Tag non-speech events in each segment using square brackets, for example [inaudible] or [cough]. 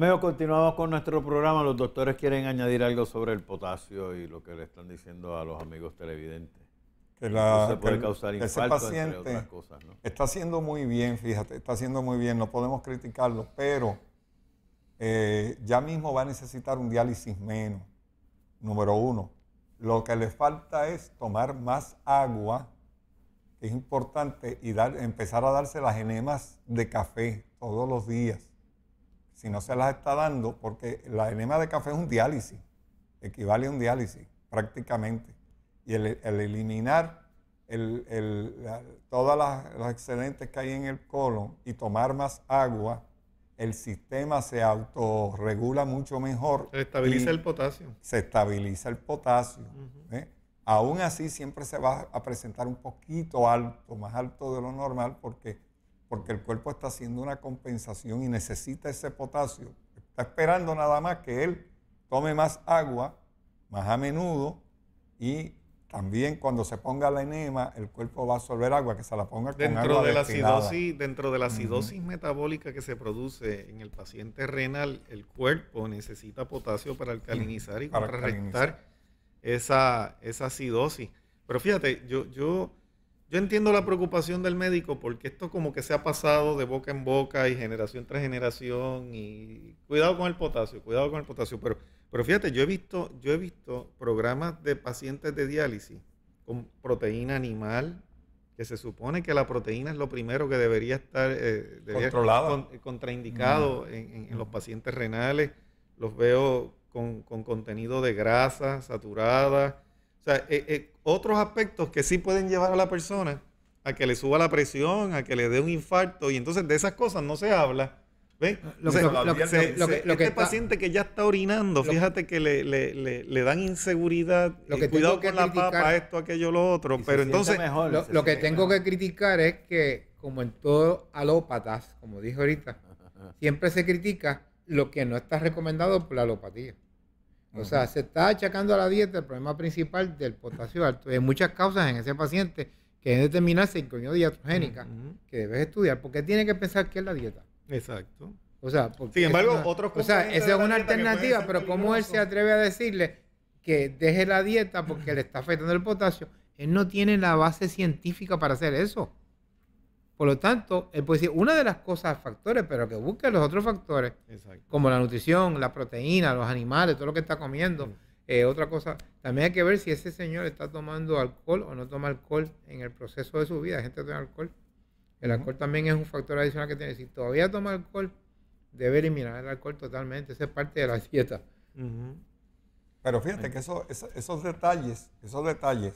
Amigos, continuamos con nuestro programa. Los doctores quieren añadir algo sobre el potasio y lo que le están diciendo a los amigos televidentes. Que la, puede causar ese paciente cosas, está haciendo muy bien, fíjate, está haciendo muy bien, no podemos criticarlo, pero eh, ya mismo va a necesitar un diálisis menos, número uno. Lo que le falta es tomar más agua, que es importante, y empezar a darse las enemas de café todos los días si no se las está dando, porque la enema de café es un diálisis, equivale a un diálisis prácticamente. Y el, eliminar el, el, todas las, excedentes que hay en el colon y tomar más agua, el sistema se autorregula mucho mejor. Se estabiliza el potasio. Se estabiliza el potasio. ¿eh? Aún así siempre se va a presentar un poquito alto, más alto de lo normal, porque porque el cuerpo está haciendo una compensación y necesita ese potasio. Está esperando nada más que él tome más agua, más a menudo, y también cuando se ponga la enema, el cuerpo va a absorber agua, que se la ponga con dentro agua de la acidosis, Dentro de la acidosis metabólica que se produce en el paciente renal, el cuerpo necesita potasio para alcalinizar y para contrarrestar esa, esa acidosis. Pero fíjate, yo, yo yo entiendo la preocupación del médico porque esto como que se ha pasado de boca en boca y generación tras generación y cuidado con el potasio, cuidado con el potasio, pero pero fíjate, yo he visto yo he visto programas de pacientes de diálisis con proteína animal que se supone que la proteína es lo primero que debería estar eh, contraindicado mm. en, los mm. pacientes renales. Los veo con, con contenido de grasa saturada sea, eh, eh, otros aspectos que sí pueden llevar a la persona a que le suba la presión, a que le dé un infarto, y entonces de esas cosas no se habla. Lo que, lo, este paciente que ya está orinando, fíjate que le, dan inseguridad, lo eh, que cuidado con la papa, esto, aquello, lo otro. Pero entonces, lo, que tengo que criticar es que, como en todo alópatas, como dije ahorita, siempre se critica lo que no está recomendado por la alopatía. O sea, se está achacando a la dieta el problema principal del potasio alto. Hay muchas causas en ese paciente que deben determinarse en diatrogénica que debes estudiar, porque tiene que pensar qué es la dieta. Exacto. O sea, Sin embargo, otros O sea, esa es una alternativa, pero ¿cómo él se atreve a decirle que deje la dieta porque le está afectando el potasio? Él no tiene la base científica para hacer eso. Por lo tanto, él decir una de las cosas, factores, pero que busque los otros factores, como la nutrición, la proteína, los animales, todo lo que está comiendo. Eh, otra cosa, también hay que ver si ese señor está tomando alcohol o no toma alcohol en el proceso de su vida. gente toma alcohol. El alcohol también es un factor adicional que tiene. Si todavía toma alcohol, debe eliminar el alcohol totalmente. Esa es parte de la dieta. Pero fíjate que eso, esos detalles, esos detalles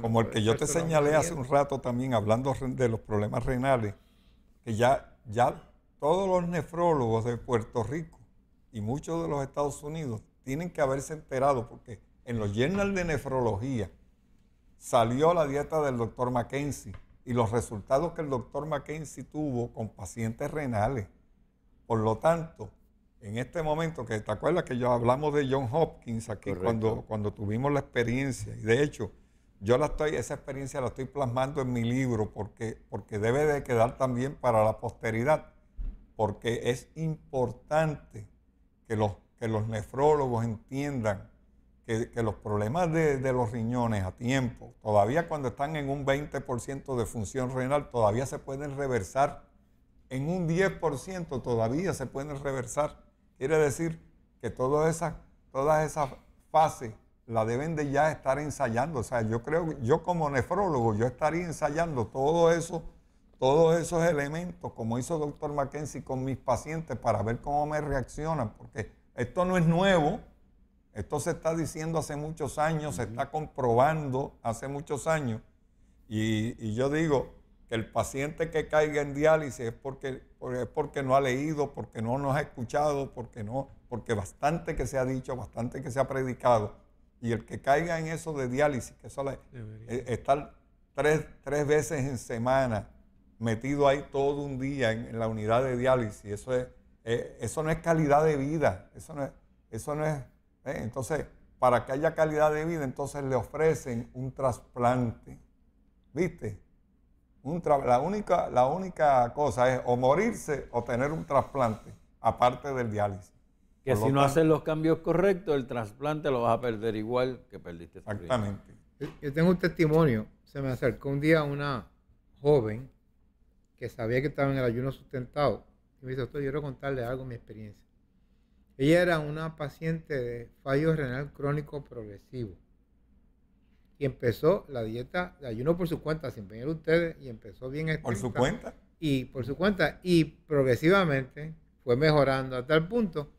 como el que yo te señalé hace un rato también, hablando de los problemas renales, que ya, ya todos los nefrólogos de Puerto Rico y muchos de los Estados Unidos tienen que haberse enterado, porque en los journal de nefrología salió la dieta del doctor Mackenzie y los resultados que el doctor Mackenzie tuvo con pacientes renales. Por lo tanto, en este momento, que te acuerdas que yo hablamos de John Hopkins aquí cuando, cuando tuvimos la experiencia, y de hecho, yo la estoy, esa experiencia la estoy plasmando en mi libro porque, porque debe de quedar también para la posteridad, porque es importante que los, que los nefrólogos entiendan que, los problemas de, los riñones a tiempo, todavía cuando están en un 20% de función renal, todavía se pueden reversar. En un 10% todavía se pueden reversar. Quiere decir que todas esas, todas esas fases la deben de ya estar ensayando. O sea, yo creo, yo como nefrólogo, yo estaría ensayando todo eso, todos esos elementos, como hizo el doctor Mackenzie con mis pacientes, para ver cómo me reaccionan, porque esto no es nuevo, esto se está diciendo hace muchos años, se está comprobando hace muchos años, y, yo digo que el paciente que caiga en diálisis es porque, porque no ha leído, porque no nos ha escuchado, porque no, porque bastante que se ha dicho, bastante que se ha predicado y el que caiga en eso de diálisis, que eso es eh, estar tres, veces en semana metido ahí todo un día en, la unidad de diálisis, eso, es, eh, eso no es calidad de vida, eso no Eso no es eh, entonces, para que haya calidad de vida, entonces le ofrecen un trasplante. ¿Viste? la, única, la única cosa es o morirse o tener un trasplante, aparte del diálisis. Que si no haces los cambios correctos, el trasplante lo vas a perder igual que perdiste. Exactamente. Yo tengo un testimonio. Se me acercó un día una joven que sabía que estaba en el ayuno sustentado y me dice, doctor, quiero contarle algo, mi experiencia. Ella era una paciente de fallo renal crónico progresivo y empezó la dieta de ayuno por su cuenta, sin venir ustedes, y empezó bien estricta. ¿Por su cuenta? Y por su cuenta, y progresivamente fue mejorando hasta el punto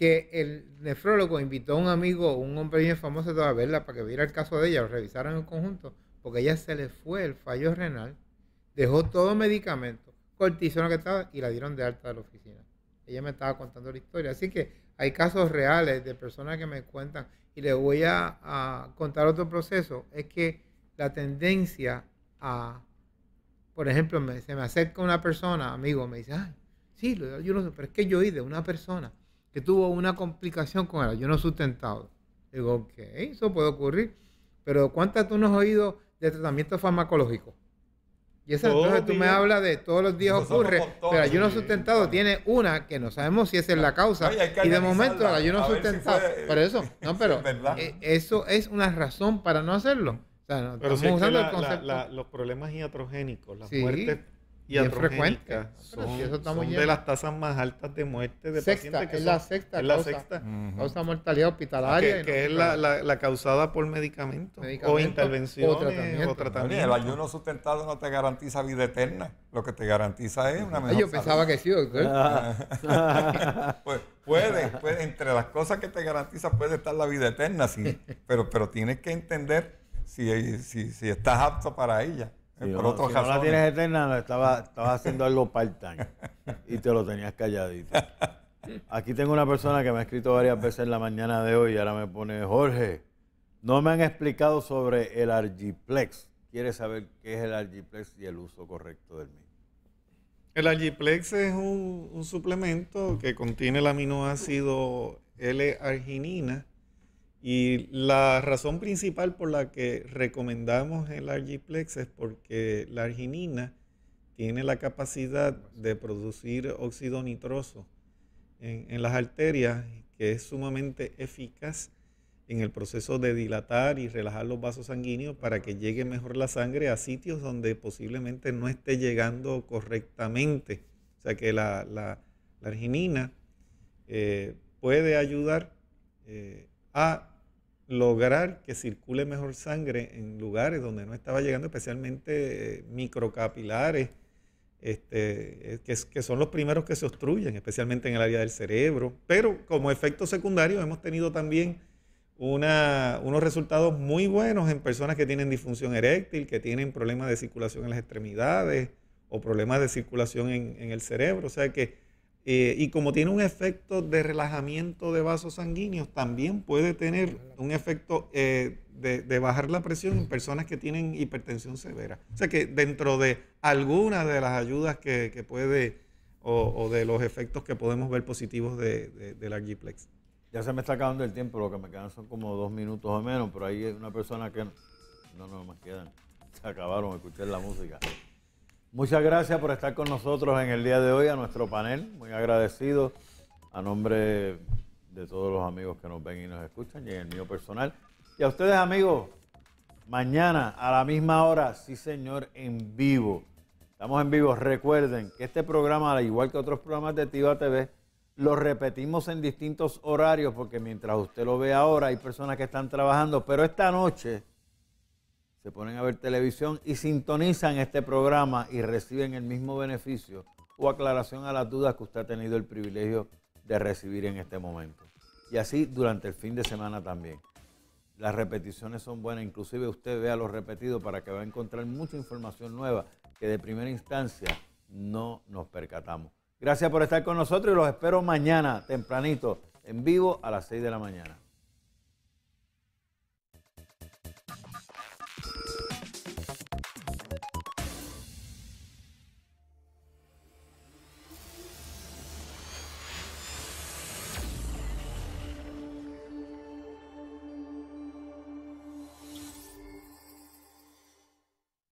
que el nefrólogo invitó a un amigo, un hombre bien famoso, a verla para que viera el caso de ella, lo revisaran en conjunto, porque ella se le fue el fallo renal, dejó todo medicamento, cortisona que estaba, y la dieron de alta de la oficina. Ella me estaba contando la historia. Así que hay casos reales de personas que me cuentan, y les voy a, contar otro proceso, es que la tendencia a, por ejemplo, se me acerca una persona, amigo, me dice, ay, sí, yo no sé, pero es que yo oí de una persona que tuvo una complicación con el ayuno sustentado. Digo, ok, eso puede ocurrir. Pero ¿cuántas tú no has oído de tratamiento farmacológico? Y esa entonces tú me hablas de todos los días ocurre, pero el ayuno sustentado tiene una que no sabemos si esa es la causa. y de momento el ayuno sustentado, eh, por eso, [laughs] no, pero eh, eso es una razón para no hacerlo. O sea, pero si es los problemas iatrogénicos, la muerte y son, eso de las tasas más altas de muerte de sexta, pacientes. Que es la sexta. la causa, sexta. Causa mortalidad hospitalaria. Que, es la, causada por medicamentos, o intervenciones el ayuno sustentado no te garantiza vida eterna. Lo que te garantiza es una mejor Yo pensaba que sí, [laughs] pues, puede, entre las cosas que te garantiza puede estar la vida eterna, sí. Pero, pero tienes que entender si, si estás apto para ella. Eh, no la tienes eterna, estabas estaba haciendo algo part-time y te lo tenías calladito. Aquí tengo una persona que me ha escrito varias veces en la mañana de hoy y ahora me pone, Jorge, no me han explicado sobre el Argiplex. ¿Quieres saber qué es el Argiplex y el uso correcto del mismo. El Argiplex es un, un suplemento que contiene el aminoácido L-arginina y la razón principal por la que recomendamos el Argiplex es porque la arginina tiene la capacidad de producir óxido nitroso en, las arterias, que es sumamente eficaz en el proceso de dilatar y relajar los vasos sanguíneos para que llegue mejor la sangre a sitios donde posiblemente no esté llegando correctamente. O sea que la, arginina eh, puede ayudar eh, a lograr que circule mejor sangre en lugares donde no estaba llegando, especialmente eh, microcapilares, este, eh, que, son los primeros que se obstruyen, especialmente en el área del cerebro. Pero como efecto secundario hemos tenido también unos resultados muy buenos en personas que tienen disfunción eréctil, que tienen problemas de circulación en las extremidades o problemas de circulación en, en el cerebro. O sea que eh, y como tiene un efecto de relajamiento de vasos sanguíneos, también puede tener un efecto eh, de, bajar la presión en personas que tienen hipertensión severa. O sea que dentro de algunas de las ayudas que, puede o, de los efectos que podemos ver positivos de, la Giplex. Ya se me está acabando el tiempo, lo que me quedan son como dos minutos o menos, pero ahí hay una persona que no, no, no me quedan. Se acabaron, escuché la música. Muchas gracias por estar con nosotros en el día de hoy a nuestro panel. Muy agradecido a nombre de todos los amigos que nos ven y nos escuchan y en el mío personal. Y a ustedes amigos, mañana a la misma hora, sí señor, en vivo. Estamos en vivo. Recuerden que este programa, al igual que otros programas de Tiva TV, lo repetimos en distintos horarios porque mientras usted lo ve ahora hay personas que están trabajando, pero esta noche se ponen a ver televisión y sintonizan este programa y reciben el mismo beneficio o aclaración a las dudas que usted ha tenido el privilegio de recibir en este momento. Y así durante el fin de semana también. Las repeticiones son buenas, inclusive usted vea los repetidos para que va a encontrar mucha información nueva que de primera instancia no nos percatamos. Gracias por estar con nosotros y los espero mañana tempranito en vivo a las 6 de la mañana.